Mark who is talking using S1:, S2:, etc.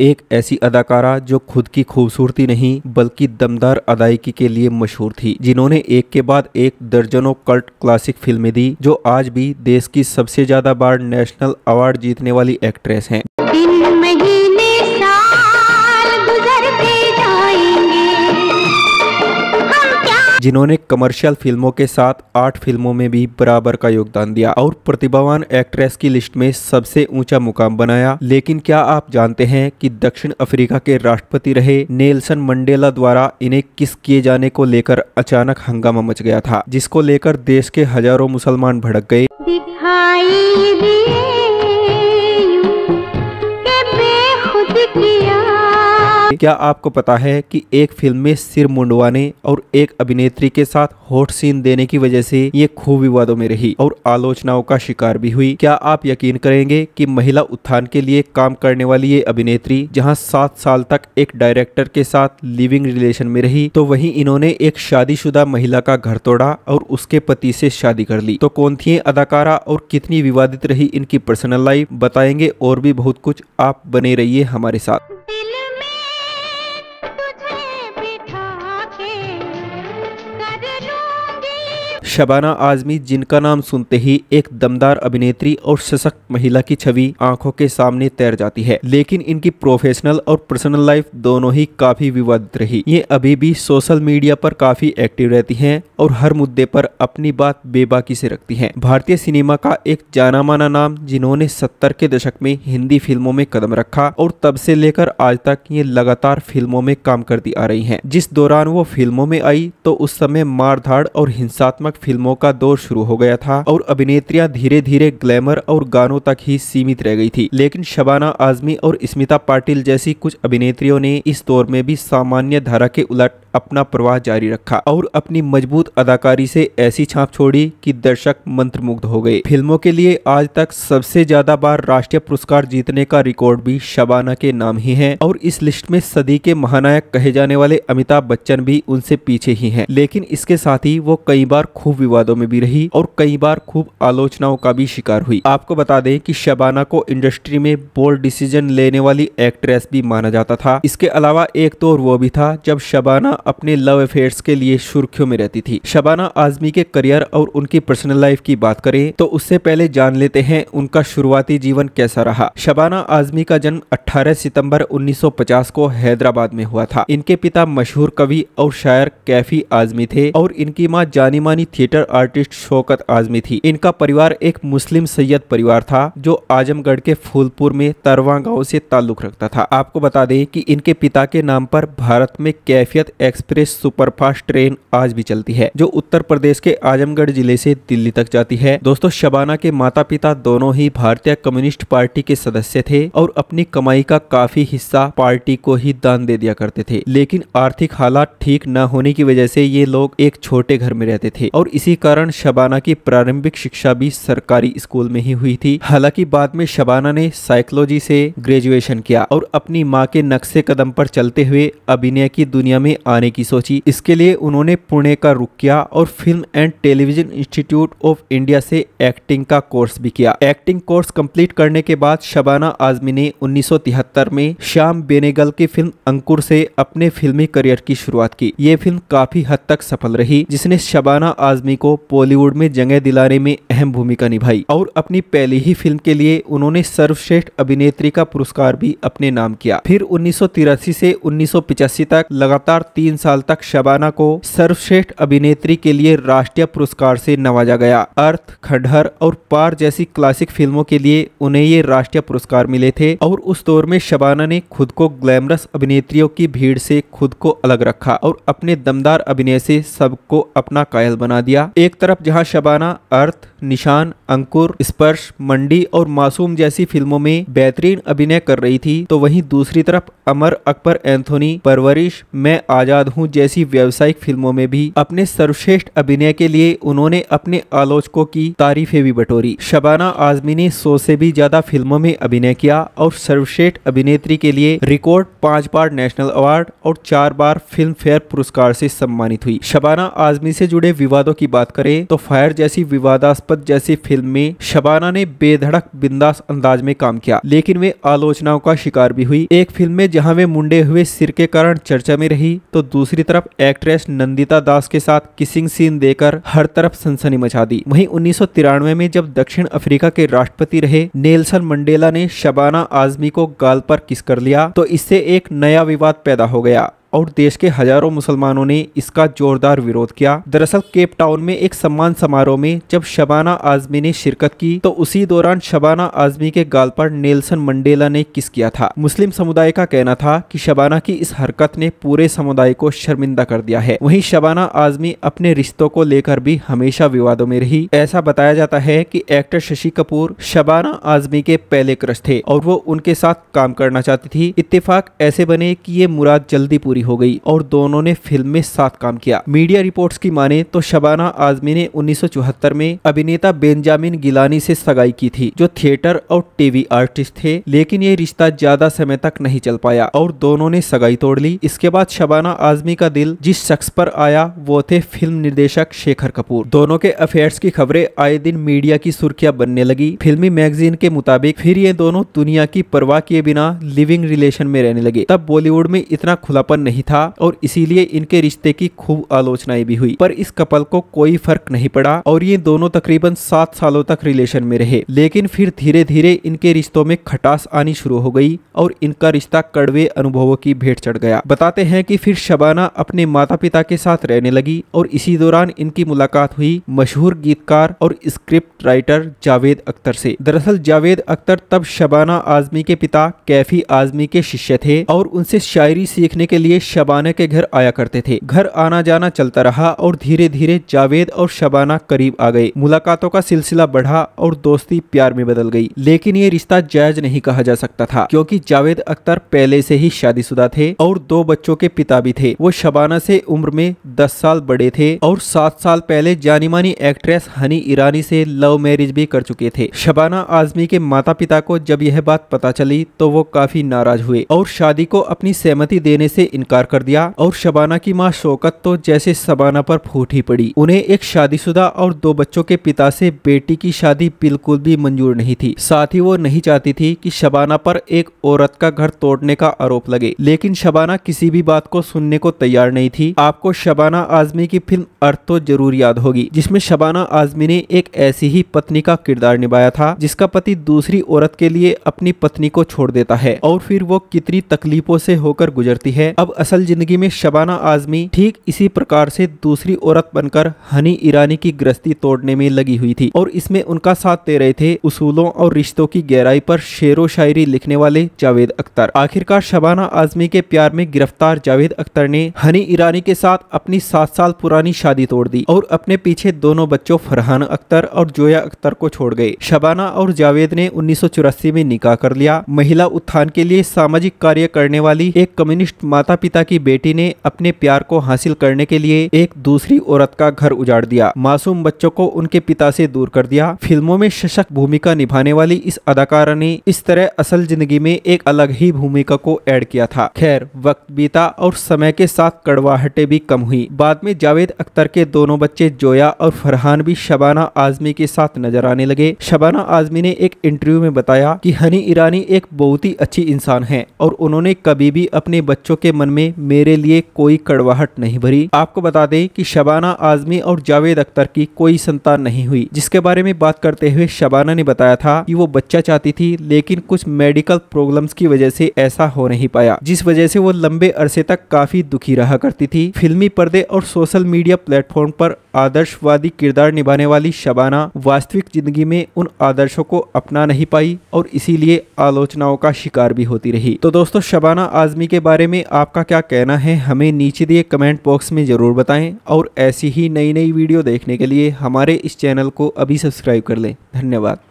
S1: एक ऐसी अदाकारा जो खुद की खूबसूरती नहीं बल्कि दमदार अदायकी के लिए मशहूर थी जिन्होंने एक के बाद एक दर्जनों कल्ट क्लासिक फिल्में दी जो आज भी देश की सबसे ज्यादा बार नेशनल अवार्ड जीतने वाली एक्ट्रेस हैं जिन्होंने कमर्शियल फिल्मों के साथ आठ फिल्मों में भी बराबर का योगदान दिया और प्रतिभावान एक्ट्रेस की लिस्ट में सबसे ऊंचा मुकाम बनाया लेकिन क्या आप जानते हैं कि दक्षिण अफ्रीका के राष्ट्रपति रहे नेल्सन मंडेला द्वारा इन्हें किस किए जाने को लेकर अचानक हंगामा मच गया था जिसको लेकर देश के हजारों मुसलमान भड़क गए दिखाई दिखाई। क्या आपको पता है कि एक फिल्म में सिर मुंडवाने और एक अभिनेत्री के साथ हॉट सीन देने की वजह से ये खूब विवादों में रही और आलोचनाओं का शिकार भी हुई क्या आप यकीन करेंगे कि महिला उत्थान के लिए काम करने वाली ये अभिनेत्री जहां सात साल तक एक डायरेक्टर के साथ लिविंग रिलेशन में रही तो वही इन्होंने एक शादीशुदा महिला का घर तोड़ा और उसके पति से शादी कर ली तो कौन थी अदाकारा और कितनी विवादित रही इनकी पर्सनल लाइफ बताएंगे और भी बहुत कुछ आप बने रहिए हमारे साथ शबाना आजमी जिनका नाम सुनते ही एक दमदार अभिनेत्री और सशक्त महिला की छवि आंखों के सामने तैर जाती है लेकिन इनकी प्रोफेशनल और पर्सनल लाइफ दोनों ही काफी विवादित रही ये अभी भी सोशल मीडिया पर काफी एक्टिव रहती हैं और हर मुद्दे पर अपनी बात बेबाकी से रखती हैं भारतीय सिनेमा का एक जाना माना नाम जिन्होंने सत्तर के दशक में हिंदी फिल्मों में कदम रखा और तब से लेकर आज तक ये लगातार फिल्मों में काम करती आ रही है जिस दौरान वो फिल्मों में आई तो उस समय मारधाड़ और हिंसात्मक फिल्मों का दौर शुरू हो गया था और अभिनेत्रियां धीरे धीरे ग्लैमर और गानों तक ही सीमित रह गई थी लेकिन शबाना आजमी और स्मिता पाटिल जैसी कुछ अभिनेत्रियों ने इस दौर में भी सामान्य धारा के उलट अपना प्रवाह जारी रखा और अपनी मजबूत अदाकारी से ऐसी छाप छोड़ी कि दर्शक मंत्रमुग्ध हो गए फिल्मों के लिए आज तक सबसे ज्यादा बार राष्ट्रीय पुरस्कार जीतने का रिकॉर्ड भी शबाना के नाम ही है और इस लिस्ट में सदी के महानायक कहे जाने वाले अमिताभ बच्चन भी उनसे पीछे ही है लेकिन इसके साथ ही वो कई बार खूब विवादों में भी रही और कई बार खूब आलोचनाओं का भी शिकार हुई आपको बता दें की शबाना को इंडस्ट्री में बोल्ड डिसीजन लेने वाली एक्ट्रेस भी माना जाता था इसके अलावा एक तो वो भी था जब शबाना अपने लव अफेयर्स के लिए सुर्खियों में रहती थी शबाना आजमी के करियर और उनकी पर्सनल लाइफ की बात करें तो उससे पहले जान लेते हैं उनका शुरुआती जीवन कैसा रहा शबाना आजमी का जन्म 18 सितंबर 1950 को हैदराबाद में हुआ था इनके पिता मशहूर कवि और शायर कैफी आजमी थे और इनकी माँ जानी मानी थिएटर आर्टिस्ट शौकत आजमी थी इनका परिवार एक मुस्लिम सैयद परिवार था जो आजमगढ़ के फूलपुर में तरवा गाँव से ताल्लुक रखता था आपको बता दें की इनके पिता के नाम पर भारत में कैफियत एक्सप्रेस सुपरफास्ट ट्रेन आज भी चलती है जो उत्तर प्रदेश के आजमगढ़ जिले से दिल्ली तक जाती है दोस्तों शबाना के माता पिता दोनों ही भारतीय कम्युनिस्ट पार्टी के सदस्य थे और अपनी कमाई का काफी हिस्सा पार्टी को ही दान दे दिया करते थे लेकिन आर्थिक हालात ठीक न होने की वजह से ये लोग एक छोटे घर में रहते थे और इसी कारण शबाना की प्रारंभिक शिक्षा भी सरकारी स्कूल में ही हुई थी हालांकि बाद में शबाना ने साइकोलॉजी से ग्रेजुएशन किया और अपनी माँ के नक्शे कदम पर चलते हुए अभिनय की दुनिया में आने बनाने की सोची इसके लिए उन्होंने पुणे का रुख किया और film and television institute of India से एक्टिंग का कोर्स भी किया एक्टिंग कोर्स कंप्लीट करने के बाद शबाना आजमी ने 1973 में श्याम बेनेगल की फिल्म अंकुर से अपने फिल्मी करियर की शुरुआत की ये फिल्म काफी हद तक सफल रही जिसने शबाना आजमी को बॉलीवुड में जगह दिलाने में अहम भूमिका निभाई और अपनी पहली ही फिल्म के लिए उन्होंने सर्वश्रेष्ठ अभिनेत्री का पुरस्कार भी अपने नाम किया फिर उन्नीस से उन्नीस तक लगातार तीन तीन साल तक शबाना को सर्वश्रेष्ठ अभिनेत्री के लिए राष्ट्रीय पुरस्कार से नवाजा गया अर्थ खंडहर और पार जैसी क्लासिक फिल्मों के लिए उन्हें ये राष्ट्रीय पुरस्कार मिले थे और उस दौर में शबाना ने खुद को ग्लैमरस अभिनेत्रियों की भीड़ से खुद को अलग रखा और अपने दमदार अभिनय से सबको अपना कायल बना दिया एक तरफ जहाँ शबाना अर्थ निशान अंकुर स्पर्श मंडी और मासूम जैसी फिल्मों में बेहतरीन अभिनय कर रही थी तो वहीं दूसरी तरफ अमर अकबर एंथोनी परवरिश मैं आजाद हूँ जैसी व्यावसायिक फिल्मों में भी अपने सर्वश्रेष्ठ अभिनय के लिए उन्होंने अपने आलोचकों की तारीफें भी बटोरी शबाना आजमी ने सौ से भी ज्यादा फिल्मों में अभिनय किया और सर्वश्रेष्ठ अभिनेत्री के लिए रिकॉर्ड पांच बार नेशनल अवार्ड और चार बार फिल्म फेयर पुरस्कार से सम्मानित हुई शबाना आजमी से जुड़े विवादों की बात करें तो फायर जैसी विवादास्पद जैसी फिल्म में शबाना ने बेधड़क बिंदास अंदाज में काम किया लेकिन वे आलोचनाओं का शिकार भी हुई एक फिल्म में जहाँ वे मुंडे हुए सिर के कारण चर्चा में रही तो दूसरी तरफ एक्ट्रेस नंदिता दास के साथ किसिंग सीन देकर हर तरफ सनसनी मचा दी वहीं उन्नीस में जब दक्षिण अफ्रीका के राष्ट्रपति रहे नेल्सन मंडेला ने शबाना आजमी को गाल पर किस कर लिया तो इससे एक नया विवाद पैदा हो गया और देश के हजारों मुसलमानों ने इसका जोरदार विरोध किया दरअसल केप टाउन में एक सम्मान समारोह में जब शबाना आजमी ने शिरकत की तो उसी दौरान शबाना आजमी के गाल पर नेल्सन मंडेला ने किस किया था मुस्लिम समुदाय का कहना था कि शबाना की इस हरकत ने पूरे समुदाय को शर्मिंदा कर दिया है वहीं शबाना आजमी अपने रिश्तों को लेकर भी हमेशा विवादों में रही ऐसा बताया जाता है कि एक्टर शशि कपूर शबाना आजमी के पहले क्रश थे और वो उनके साथ काम करना चाहती थी इत्तेफाक ऐसे बने की ये मुराद जल्दी पूरी हो गई और दोनों ने फिल्म में साथ काम किया मीडिया रिपोर्ट्स की माने तो शबाना आजमी ने 1974 में अभिनेता बेंजामिन गिलानी से सगाई की थी जो थिएटर और टीवी आर्टिस्ट थे लेकिन ये रिश्ता ज्यादा समय तक नहीं चल पाया और दोनों ने सगाई तोड़ ली इसके बाद शबाना आजमी का दिल जिस शख्स पर आया वो थे फिल्म निर्देशक शेखर कपूर दोनों के अफेयर्स की खबरें आए दिन मीडिया की सुर्खियां बनने लगी फिल्मी मैगजीन के मुताबिक फिर ये दोनों दुनिया की परवाह किए बिना लिविंग रिलेशन में रहने लगे तब बॉलीवुड में इतना खुलापन नहीं नहीं था और इसीलिए इनके रिश्ते की खूब आलोचनाएं भी हुई पर इस कपल को कोई फर्क नहीं पड़ा और ये दोनों तकरीबन सात सालों तक रिलेशन में रहे लेकिन फिर धीरे धीरे इनके रिश्तों में खटास आनी शुरू हो गई और इनका रिश्ता कड़वे अनुभवों की भेंट चढ़ गया बताते हैं कि फिर शबाना अपने माता पिता के साथ रहने लगी और इसी दौरान इनकी मुलाकात हुई मशहूर गीतकार और स्क्रिप्ट राइटर जावेद अख्तर से दरअसल जावेद अख्तर तब शबाना आजमी के पिता कैफी आजमी के शिष्य थे और उनसे शायरी सीखने के लिए शबाना के घर आया करते थे घर आना जाना चलता रहा और धीरे धीरे जावेद और शबाना करीब आ गए मुलाकातों का सिलसिला बढ़ा और दोस्ती प्यार में बदल गई लेकिन ये रिश्ता जायज नहीं कहा जा सकता था क्योंकि जावेद अख्तर पहले से ही शादीशुदा थे और दो बच्चों के पिता भी थे वो शबाना से उम्र में दस साल बड़े थे और सात साल पहले जानी मानी एक्ट्रेस हनी ईरानी से लव मैरिज भी कर चुके थे शबाना आजमी के माता पिता को जब यह बात पता चली तो वो काफी नाराज हुए और शादी को अपनी सहमति देने से इनकार इनकार कर दिया और शबाना की माँ शौकत तो जैसे शबाना पर फूट ही पड़ी उन्हें एक शादीशुदा और दो बच्चों के पिता से बेटी की शादी बिल्कुल भी मंजूर नहीं थी साथ ही वो नहीं चाहती थी कि शबाना पर एक औरत का घर तोड़ने का आरोप लगे लेकिन शबाना किसी भी बात को सुनने को तैयार नहीं थी आपको शबाना आजमी की फिल्म अर्थ तो जरूर याद होगी जिसमें शबाना आजमी ने एक ऐसी ही पत्नी का किरदार निभाया था जिसका पति दूसरी औरत के लिए अपनी पत्नी को छोड़ देता है और फिर वो कितनी तकलीफों से होकर गुजरती है अब असल जिंदगी में शबाना आजमी ठीक इसी प्रकार से दूसरी औरत बनकर हनी ईरानी की ग्रस्ती तोड़ने में लगी हुई थी और इसमें उनका साथ दे रहे थे उसूलों और रिश्तों की गहराई पर शेरों शायरी लिखने वाले जावेद अख्तर आखिरकार शबाना आजमी के प्यार में गिरफ्तार जावेद अख्तर ने हनी ईरानी के साथ अपनी सात साल पुरानी शादी तोड़ दी और अपने पीछे दोनों बच्चों फरहान अख्तर और जोया अख्तर को छोड़ गए शबाना और जावेद ने उन्नीस में निकाह कर लिया महिला उत्थान के लिए सामाजिक कार्य करने वाली एक कम्युनिस्ट माता पिता की बेटी ने अपने प्यार को हासिल करने के लिए एक दूसरी औरत का घर उजाड़ दिया मासूम बच्चों को उनके पिता से दूर कर दिया फिल्मों में सशक्त भूमिका निभाने वाली इस अदाकारा ने इस तरह असल जिंदगी में एक अलग ही भूमिका को ऐड किया था खैर वक्त बीता और समय के साथ कड़वाहटे भी कम हुई बाद में जावेद अख्तर के दोनों बच्चे जोया और फरहान भी शबाना आजमी के साथ नजर आने लगे शबाना आजमी ने एक इंटरव्यू में बताया कि हनी ईरानी एक बहुत ही अच्छी इंसान है और उन्होंने कभी भी अपने बच्चों के मन में मेरे लिए कोई कड़वाहट नहीं भरी आपको बता दें कि शबाना आजमी और जावेद अख्तर की कोई संतान नहीं हुई जिसके बारे में बात करते हुए शबाना ने बताया था कि वो बच्चा चाहती थी लेकिन कुछ मेडिकल प्रॉब्लम्स की वजह से ऐसा हो नहीं पाया जिस वजह से वो लंबे अरसे तक काफी दुखी रहा करती थी फिल्मी पर्दे और सोशल मीडिया प्लेटफॉर्म पर आदर्शवादी किरदार निभाने वाली शबाना वास्तविक जिंदगी में उन आदर्शों को अपना नहीं पाई और इसीलिए आलोचनाओं का शिकार भी होती रही तो दोस्तों शबाना आजमी के बारे में आपका आपका क्या कहना है हमें नीचे दिए कमेंट बॉक्स में ज़रूर बताएं और ऐसी ही नई नई वीडियो देखने के लिए हमारे इस चैनल को अभी सब्सक्राइब कर लें धन्यवाद